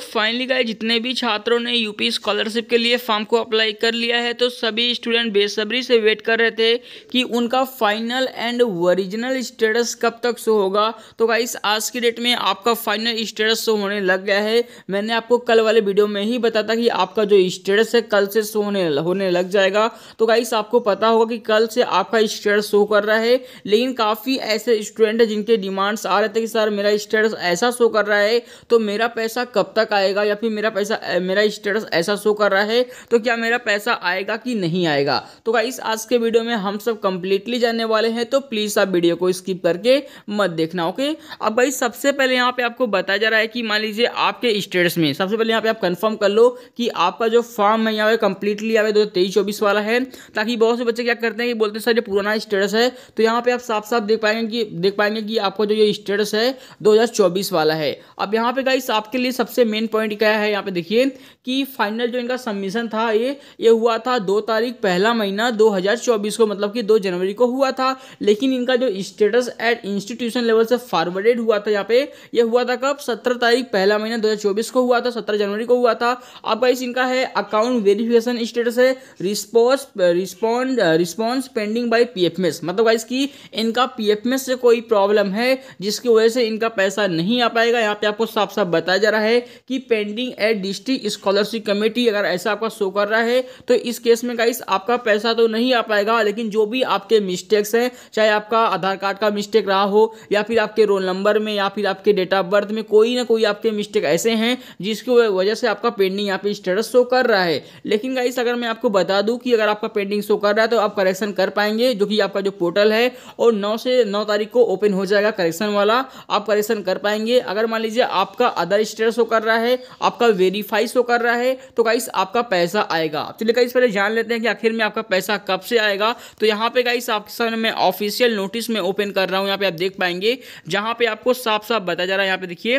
Finally गए जितने भी छात्रों ने यूपी स्कॉलरशिप के लिए फॉर्म को अप्लाई कर लिया है तो सभी स्टूडेंट बेसब्री से वेट कर रहे थे कि उनका फाइनल एंड ओरिजिनल स्टेटस कब तक शो होगा तो गाइस आज की डेट में आपका फाइनल स्टेटस शो होने लग गया है मैंने आपको कल वाले वीडियो में ही बताया था कि आपका जो स्टेटस है कल से शो होने होने लग जाएगा तो गाइस आपको पता होगा कि कल से आपका स्टेटस शो कर रहा है लेकिन काफ़ी ऐसे स्टूडेंट हैं जिनके डिमांड्स आ रहे थे कि सर मेरा स्टेटस ऐसा शो कर रहा है तो मेरा पैसा कब तक तक आएगा या फिर मेरा पैसा मेरा स्टेटस ऐसा शो कर रहा है तो क्या मेरा पैसा आएगा कि नहीं आएगा तो गाइस आज के वीडियो में हम सब कंप्लीटली जानने वाले हैं तो प्लीज़ आप वीडियो को स्किप करके मत देखना ओके अब भाई सबसे पहले यहाँ पे आपको बताया जा रहा है कि मान लीजिए आपके स्टेटस में सबसे पहले यहाँ पे आप कन्फर्म कर लो कि आपका जो फॉर्म है यहाँ पे कंप्लीटली यहाँ पे दो तेईस चौबीस वाला है ताकि बहुत से बच्चे क्या करते हैं कि बोलते हैं सर ये पुराना स्टेटस है तो यहाँ पे आप साफ साफ देख पाएंगे कि देख पाएंगे कि आपका जो ये स्टेटस है दो वाला है अब यहाँ पे गाइस आपके लिए सबसे मेन मेन पॉइंट क्या है यहाँ पे देखिए कि फाइनल जो इनका सबमिशन था ये ये हुआ था दो तारीख पहला महीना 2024 को मतलब कि दो जनवरी को हुआ था लेकिन इनका जो स्टेटस एट इंस्टीट्यूशन लेवल से फॉरवर्डेड हुआ था यहाँ पे ये हुआ था कब सत्रह तारीख पहला महीना दो को हुआ था सत्रह जनवरी को हुआ था अब वाइस इनका है अकाउंट वेरिफिकेशन स्टेटस है response respond response pending by P मतलब वाइस की इनका पी से कोई प्रॉब्लम है जिसकी वजह से इनका पैसा नहीं आ पाएगा यहाँ पे आपको साफ साफ बताया जा रहा है कि pending at district scholarship committee अगर ऐसा आपका शो कर रहा है तो इस केस में गाइस आपका पैसा तो नहीं आ पाएगा लेकिन जो भी आपके मिस्टेक्स हैं चाहे आपका आधार कार्ड का मिस्टेक रहा हो या फिर आपके रोल नंबर में या फिर आपके डेट ऑफ बर्थ में कोई ना कोई आपके मिस्टेक ऐसे हैं जिसकी वजह से आपका पेंडिंग यहाँ पे स्टेटस शो कर रहा है लेकिन गाइस अगर मैं आपको बता दूँ कि अगर आपका पेंडिंग शो कर रहा है तो आप करेक्शन कर पाएंगे जो कि आपका जो पोर्टल है और नौ से नौ तारीख को ओपन हो जाएगा करेक्शन वाला आप करेक्शन कर पाएंगे अगर मान लीजिए आपका अदर स्टेटस शो कर रहा है है आपका वेरीफाई शो कर रहा है तो गाइस आपका पैसा आएगा चलिए गाइस पहले जान लेते हैं कि आखिर में आपका पैसा कब से आएगा तो यहाँ पे गाइस आपके सामने मैं ऑफिशियल नोटिस में ओपन कर रहा हूँ यहाँ पे आप देख पाएंगे जहाँ पे आपको साफ साफ बताया जा रहा है यहाँ पे देखिए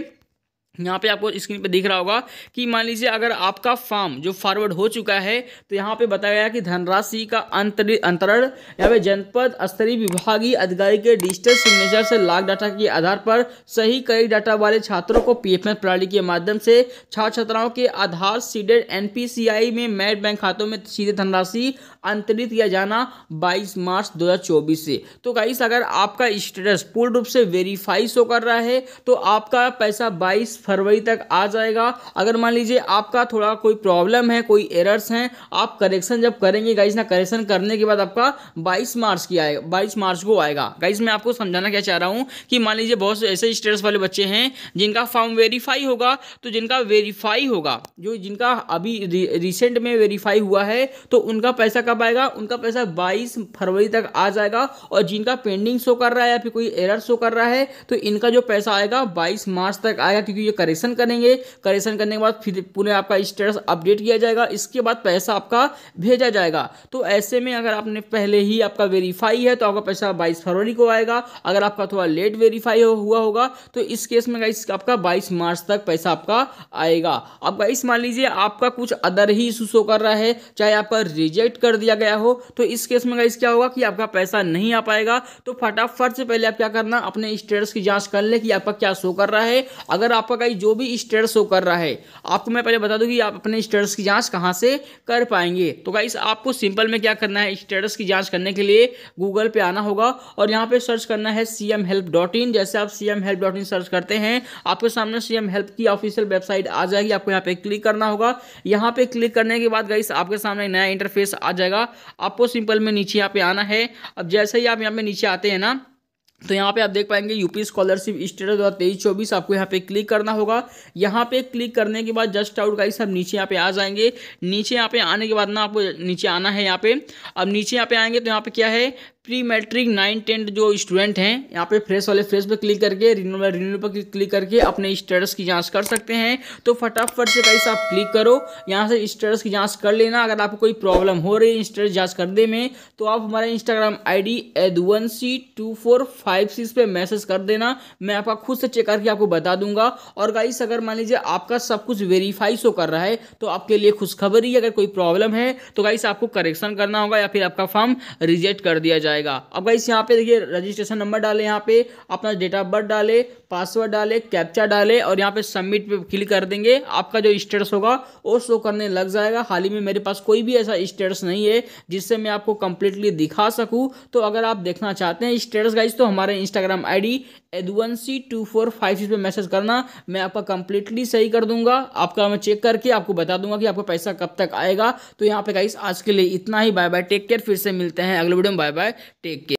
यहाँ पे आपको स्क्रीन पे दिख रहा होगा कि मान लीजिए अगर आपका फॉर्म जो फॉरवर्ड हो चुका है तो यहाँ पे बताया गया कि धनराशि का अंतरण यहाँ पे जनपद स्तरीय विभागीय अधिकारी के डिजिटल सिग्नेचर से लाग डाटा के आधार पर सही कई डाटा वाले छात्रों को पी पीएफएम प्रणाली के माध्यम से छात्र छात्राओं के आधार सीडेड आई में मेट बैंक खातों में सीधे धनराशि अंतरित किया जाना बाईस मार्च दो से तो गाइस अगर आपका स्टेटस पूर्ण रूप से वेरीफाई शो कर रहा है तो आपका पैसा बाईस फरवरी तक आ जाएगा अगर मान लीजिए आपका थोड़ा कोई प्रॉब्लम है कोई एरर्स हैं आप करेक्शन जब करेंगे गाइज ना करेक्शन करने के बाद आपका बाईस मार्च की आएगा बाईस मार्च को आएगा गाइज मैं आपको समझाना क्या चाह रहा हूँ कि मान लीजिए बहुत से ऐसे स्टेटस वाले बच्चे हैं जिनका फॉर्म वेरीफाई होगा तो जिनका वेरीफाई होगा जो जिनका अभी रिसेंट में वेरीफाई हुआ है तो उनका पैसा कब आएगा उनका पैसा बाईस फरवरी तक आ जाएगा और जिनका पेंडिंग शो कर रहा है या फिर कोई एरर शो कर रहा है तो इनका जो पैसा आएगा बाईस मार्च तक आएगा क्योंकि ये ये करेक्शन करेंगे करेक्शन करने के बाद फिर पुनः आपका स्टेटस अपडेट किया जाएगा इसके बाद पैसा आपका भेजा जाएगा तो ऐसे में अगर आपने पहले ही आपका वेरीफाई है तो आपका पैसा बाईस फरवरी को आएगा अगर आपका थोड़ा लेट वेरीफाई हुआ होगा तो इस केस में गाइस आपका बाईस मार्च तक पैसा आपका आएगा अब गाइस मान लीजिए आपका कुछ अदर ही इशू शो कर रहा है चाहे आपका रिजेक्ट कर दिया गया हो तो इस केस में गाइस क्या होगा कि आपका पैसा नहीं आ पाएगा तो फटाफट से पहले आप क्या करना अपने स्टेटस की जांच कर ले कि आपका क्या शो कर रहा है अगर आपका गाइस जो भी स्टेटस शो कर रहा है आपको मैं पहले बता दूँगी आप अपने स्टेटस की जाँच कहाँ से कर पाएंगे तो गाइस आपको सिंपल में क्या करना है स्टेटस की जाँच करने के लिए गूगल पे आना होगा और यहाँ पे सर्च करना है सी हेल्प डॉट इन जैसे आप C help dot in search करते हैं आपके सामने सी एम हेल्प की ऑफिशियल वेबसाइट आ जाएगी आपको यहाँ पर क्लिक करना होगा यहाँ पर क्लिक करने के बाद गाइस आपके सामने नया इंटरफेस आ जाएगा आपको सिंपल में नीचे यहाँ पे आना है अब जैसे ही आप यहाँ पे नीचे आते हैं ना तो यहाँ पे आप देख पाएंगे यूपी स्कॉलरशिप स्टेटस दो हज़ार तेईस चौबीस आपको यहाँ पे क्लिक करना होगा यहाँ पे क्लिक करने के बाद जस्ट आउट का सब नीचे यहाँ पे आ जाएंगे नीचे यहाँ पे आने के बाद ना आपको नीचे आना है यहाँ पे अब नीचे यहाँ पे आएंगे तो यहाँ पे क्या है प्री मैट्रिक नाइन टेंथ जो स्टूडेंट हैं यहाँ पे फ्रेश वाले फ्रेश पे क्लिक करके रिन्यूअल रिन्यू पर क्लिक करके अपने स्टेटस की जांच कर सकते हैं तो फटाफट से गाइस आप क्लिक करो यहाँ से स्टेटस की जांच कर लेना अगर आपको कोई प्रॉब्लम हो रही है स्टेटस जांच करने में तो आप हमारा इंस्टाग्राम आई डी एदवंसी C two four five six पर मैसेज कर देना मैं आपका खुद से चेक करके आपको बता दूंगा और गाइस अगर मान लीजिए आपका सब कुछ वेरीफाई शो कर रहा है तो आपके लिए खुशखबरी अगर कोई प्रॉब्लम है तो गाइस आपको करेक्शन करना होगा या फिर आपका फॉर्म रिजेक्ट कर दिया जाए जाएगा अब गाइस यहाँ पे देखिए रजिस्ट्रेशन नंबर डाले यहाँ पे अपना डेट ऑफ बर्थ डाले पासवर्ड डाले कैप्चा डाले और यहाँ पे सबमिट पे क्लिक कर देंगे आपका जो स्टेटस होगा वो शो करने लग जाएगा हाल ही में मेरे पास कोई भी ऐसा स्टेटस नहीं है जिससे मैं आपको कंप्लीटली दिखा सकूँ तो अगर आप देखना चाहते हैं स्टेटस गाइज तो हमारे इंस्टाग्राम आई डी एडवंसी टू फोर फाइव सिक्स पर मैसेज करना मैं आपका कंप्लीटली सही कर दूंगा आपका मैं चेक करके आपको बता दूंगा कि आपका पैसा कब तक आएगा तो यहाँ पे गाइस आज के लिए इतना ही बाय बाय टेक केयर फिर से मिलते हैं अगले वीडियो में बाय बाय Take care.